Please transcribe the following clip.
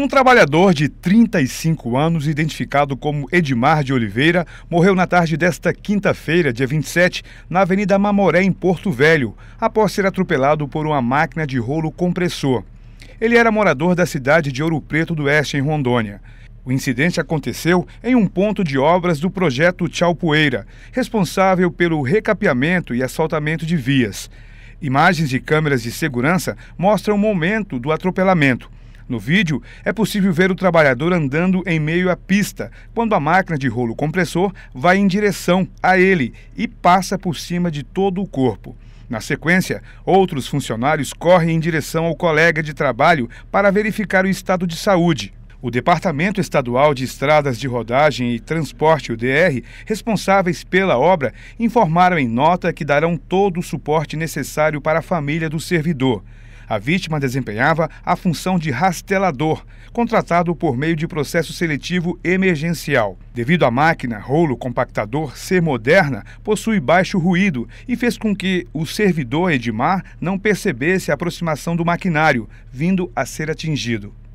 Um trabalhador de 35 anos, identificado como Edmar de Oliveira, morreu na tarde desta quinta-feira, dia 27, na Avenida Mamoré, em Porto Velho, após ser atropelado por uma máquina de rolo compressor. Ele era morador da cidade de Ouro Preto do Oeste, em Rondônia. O incidente aconteceu em um ponto de obras do projeto Tchau Poeira, responsável pelo recapeamento e assaltamento de vias. Imagens de câmeras de segurança mostram o momento do atropelamento. No vídeo, é possível ver o trabalhador andando em meio à pista, quando a máquina de rolo compressor vai em direção a ele e passa por cima de todo o corpo. Na sequência, outros funcionários correm em direção ao colega de trabalho para verificar o estado de saúde. O Departamento Estadual de Estradas de Rodagem e Transporte, o DR, responsáveis pela obra, informaram em nota que darão todo o suporte necessário para a família do servidor. A vítima desempenhava a função de rastelador, contratado por meio de processo seletivo emergencial. Devido à máquina rolo compactador ser moderna, possui baixo ruído e fez com que o servidor Edmar não percebesse a aproximação do maquinário, vindo a ser atingido.